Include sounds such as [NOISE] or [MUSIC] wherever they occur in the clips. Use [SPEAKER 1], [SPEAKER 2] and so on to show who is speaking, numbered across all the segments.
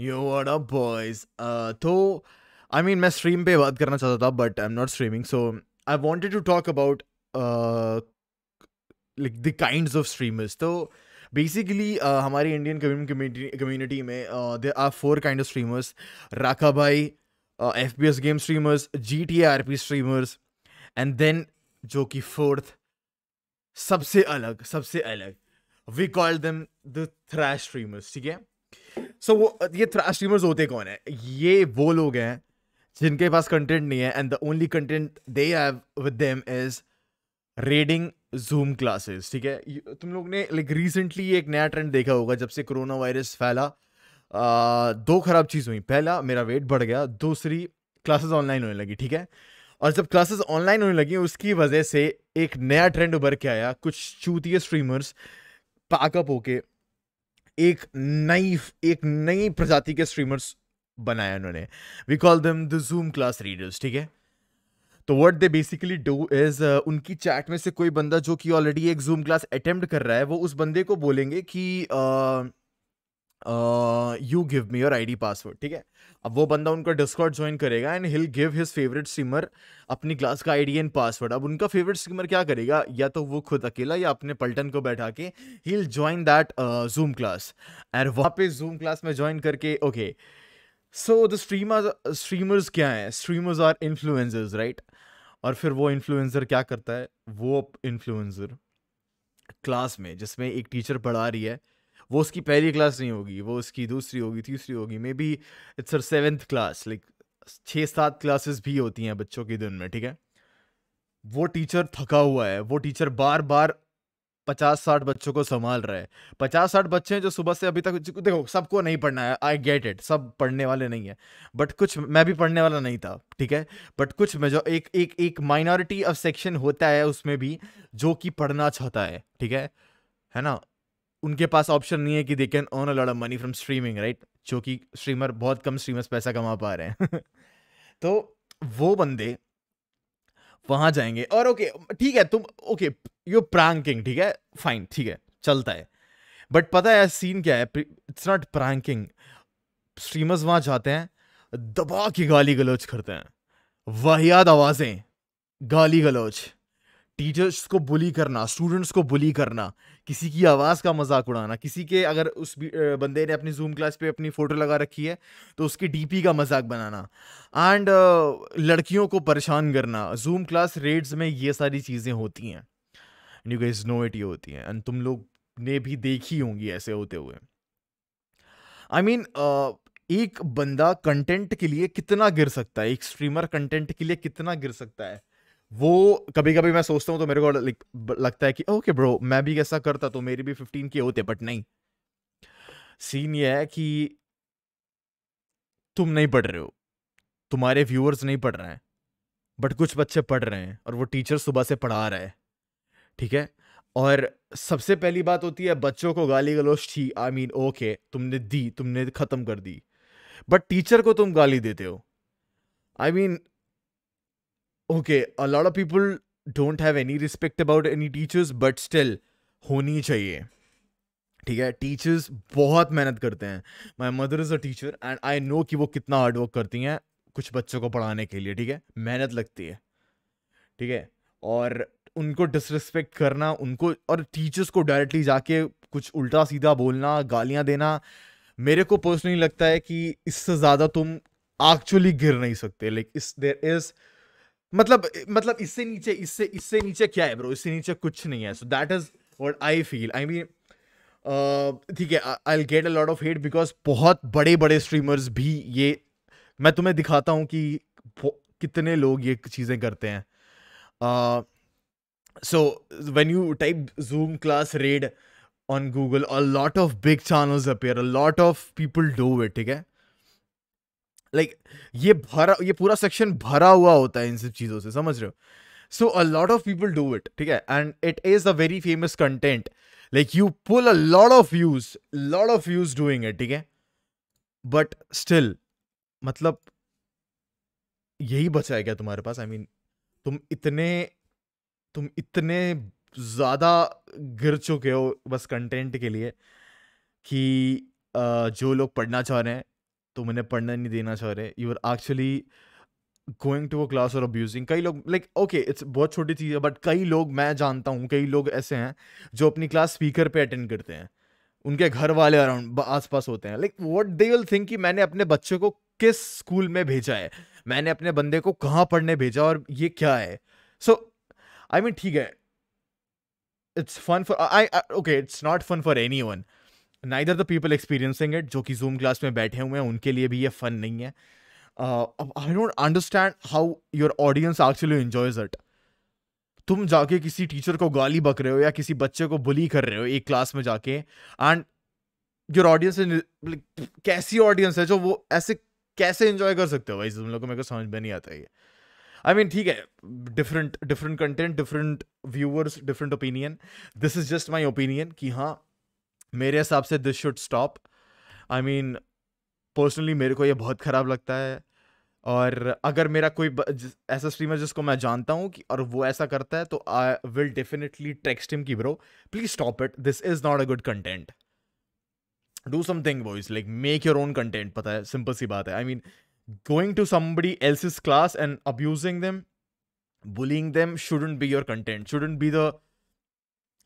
[SPEAKER 1] You word a boys तो I mean मैं stream पे बात करना चाहता था but I am not streaming so I wanted to talk about like the kind of streamers तो बेसिकली हमारी इंडियन कम्युनिटी में there are four kind of streamers राखा भाई F P S game streamers G T R P streamers and then जो कि fourth सबसे अलग सबसे अलग we call them the trash streamers ठीक है सो वो ये थ्रैश स्ट्रीमर्स होते कौन है ये वो लोग हैं जिनके पास कंटेंट नहीं है and the only content they have with them is reading Zoom classes ठीक है तुम लोग ने लाइक रिसेंटली एक नया ट्रेंड देखा होगा जब से कोरोना वायरस फैला आ, दो खराब चीज़ हुई पहला मेरा वेट बढ़ गया दूसरी क्लासेस ऑनलाइन होने लगी ठीक है और जब क्लासेस ऑनलाइन होने लगी उसकी वजह से एक नया ट्रेंड उभर के आया कुछ चूतिए स्ट्रीमर्स पैकअप होके एक नई एक नई प्रजाति के स्ट्रीमर्स बनाया उन्होंने we call them the Zoom class readers ठीक है तो what they basically do is उनकी चैट में से कोई बंदा जो कि ऑलरेडी एक जूम क्लास अटेम्प्ट कर रहा है वो उस बंदे को बोलेंगे कि uh, you give me your I D password ठीक है अब वो बंदा उनका डिस्कॉट ज्वाइन करेगा and he'll give his favourite streamer अपनी क्लास का आई डी एंड पासवर्ड अब उनका फेवरेट स्ट्रीमर क्या करेगा या तो वो खुद अकेला या अपने पलटन को बैठा के he'll join that Zoom class and वहाँ पे जूम क्लास में ज्वाइन करके okay so the streamers streamers क्या हैं स्ट्रीमर्स आर इन्फ्लुएंसर्स राइट और फिर वो इन्फ्लुएंसर क्या करता है वो इन्फ्लुएंसर क्लास में जिसमें एक टीचर पढ़ा रही है वो उसकी पहली क्लास नहीं होगी वो उसकी दूसरी होगी तीसरी होगी maybe it's her seventh class like छः सात क्लासेस भी होती हैं बच्चों के दिन में ठीक है वो टीचर थका हुआ है वो टीचर बार बार पचास साठ बच्चों को संभाल रहा है पचास साठ बच्चे हैं जो सुबह से अभी तक देखो सबको नहीं पढ़ना है आई गेट इट सब पढ़ने वाले नहीं है बट कुछ मैं भी पढ़ने वाला नहीं था ठीक है बट कुछ में जो एक एक एक माइनॉरिटी ऑफ सेक्शन होता है उसमें भी जो कि पढ़ना चाहता है ठीक है है ना उनके पास ऑप्शन नहीं है कि they can earn a lot of money from streaming right जो कि स्ट्रीमर बहुत कम स्ट्रीमर्स पैसा कमा पा रहे हैं [LAUGHS] तो वो बंदे वहां जाएंगे और ओके ठीक है तुम ओके यू प्रैंकिंग ठीक है फाइन ठीक है चलता है बट पता है सीन क्या है इट्स नॉट प्रैंकिंग स्ट्रीमर्स वहां जाते हैं दबा के गाली गलौज करते हैं वाहियात आवाजें गाली गलौज टीचर्स को बुली करना स्टूडेंट्स को बुली करना किसी की आवाज़ का मजाक उड़ाना किसी के अगर उस बंदे ने अपनी जूम क्लास पे अपनी फ़ोटो लगा रखी है तो उसकी डीपी का मजाक बनाना एंड लड़कियों को परेशान करना जूम क्लास रेड्स में ये सारी चीज़ें होती हैं यू गाइस नो इट ये होती हैं एंड तुम लोग ने भी देखी होंगी ऐसे होते हुए I I mean mean, uh, एक बंदा कंटेंट के लिए कितना गिर सकता है एक स्ट्रीमर कंटेंट के लिए कितना गिर सकता है वो कभी कभी मैं सोचता हूँ तो मेरे को लगता है कि ओके ब्रो मैं भी कैसा करता तो मेरी भी फिफ्टीन के होते बट नहीं सीन ये है कि तुम नहीं पढ़ रहे हो तुम्हारे व्यूअर्स नहीं पढ़ रहे हैं बट कुछ बच्चे पढ़ रहे हैं और वो टीचर सुबह से पढ़ा रहा है ठीक है और सबसे पहली बात होती है बच्चों को गाली गलोच थी आई मीन ओके तुमने दी तुमने ख़त्म कर दी बट टीचर को तुम गाली देते हो I I mean mean, okay a lot of people don't have any respect about any teachers but still होनी चाहिए ठीक है टीचर्स बहुत मेहनत करते हैं my mother is a teacher and I know कि वो कितना हार्डवर्क करती हैं कुछ बच्चों को पढ़ाने के लिए ठीक है मेहनत लगती है ठीक है और उनको डिसरिस्पेक्ट करना उनको और टीचर्स को डायरेक्टली जाके कुछ उल्टा सीधा बोलना गालियाँ देना मेरे को पर्सनली लगता है कि इससे ज़्यादा तुम एक्चुअली गिर नहीं सकते लाइक इस देर इज़ मतलब मतलब इससे नीचे इससे इससे नीचे क्या है ब्रो इससे नीचे कुछ नहीं है so that is what I feel I mean ठीक है I get a lot of hate because बहुत बड़े बड़े स्ट्रीमर्स भी ये मैं तुम्हें दिखाता हूँ कि कितने लोग ये चीज़ें करते हैं so when you type Zoom class raid on Google a lot of big channels appear a lot of people do it ठीक है लाइक like, ये भरा ये पूरा सेक्शन भरा हुआ होता है इन सब चीज़ों से समझ रहे हो so a lot of people do it ठीक है and it is a very famous content like you pull a lot of views lot of views doing it ठीक है बट स्टिल मतलब यही बचा है क्या तुम्हारे पास आई I मीन mean, तुम इतने तुम इतने ज़्यादा गिर चुके हो बस कंटेंट के लिए कि जो लोग पढ़ना चाह रहे हैं तो मैंने पढ़ना नहीं देना चाह रहे you are actually going to a class और अब्यूजिंग कई लोग लाइक ओके इट्स बहुत छोटी चीज़ है बट कई लोग मैं जानता हूँ कई लोग ऐसे हैं जो अपनी क्लास स्पीकर पे अटेंड करते हैं उनके घर वाले अराउंड आसपास होते हैं like what they will think कि मैंने अपने बच्चे को किस स्कूल में भेजा है मैंने अपने बंदे को कहाँ पढ़ने भेजा और ये क्या है सो आई मीन ठीक है it's fun for I okay it's not fun for anyone neither the people experiencing it जो कि जूम क्लास में बैठे हुए हैं उनके लिए भी ये फन नहीं है I don't understand how your audience actually enjoys it तुम जाके किसी टीचर को गाली बक रहे हो या किसी बच्चे को बुली कर रहे हो एक क्लास में जाके एंड योर ऑडियंस कैसी ऑडियंस है जो वो ऐसे कैसे इंजॉय कर सकते हो भाई तुम लोग को मेरे को समझ में नहीं आता ये आई मीन ठीक है different different content different viewers different opinion this is just my opinion कि हाँ मेरे हिसाब से this should stop I mean personally मेरे को ये बहुत ख़राब लगता है और अगर मेरा कोई ऐसा स्ट्रीमर जिसको मैं जानता हूँ कि और वो ऐसा करता है तो I will definitely text him की bro please stop it this is not a good content do something boys like make your own content पता है सिंपल सी बात है I mean going to somebody else class and abusing them bullying them shouldn't be your content shouldn't be the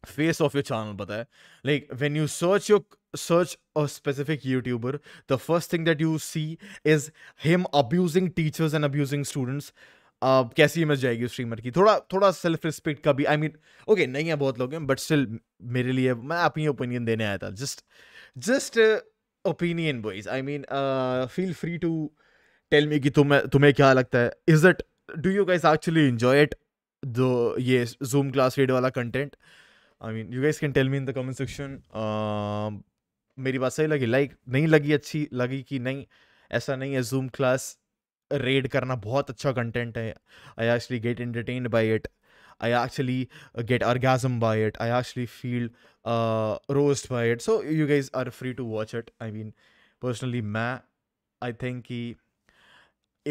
[SPEAKER 1] face of your channel pata hai. like when you search your search a specific youtuber the first thing that you see is him abusing teachers and abusing students uh, कैसी image जाएगी streamer की थोड़ा थोड़ा self respect का भी I mean okay नहीं है बहुत लोग हैं बट स्टिल मेरे लिए मैं अपनी ओपिनियन देने आया था just just opinion boys I mean feel free to tell me कि तुम्हें तुम्हें क्या लगता है is that do you guys actually enjoy it जो ये जूम क्लास रेड वाला content I mean you guys can tell me in the comment section मेरी बात सही लगी लाइक नहीं लगी अच्छी लगी कि नहीं ऐसा नहीं है जूम क्लास रेड करना बहुत अच्छा कंटेंट है I actually get entertain by it I actually get orgasm by it I actually feel roast by it so you you are free to watch it I mean personally मैं I think कि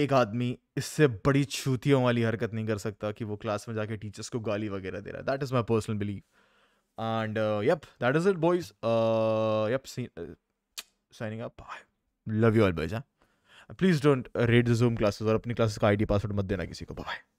[SPEAKER 1] एक आदमी इससे बड़ी छूतियों वाली हरकत नहीं कर सकता कि वो क्लास में जाके टीचर्स को गाली वगैरह दे रहा है that is my personal believe And uh, yep, that is it, boys. Uh, yep, see, uh, [TSK] signing up. Love you all, boys. Huh? Please don't uh, rate the Zoom classes or अपनी classes ID password मत देना किसी को. Bye.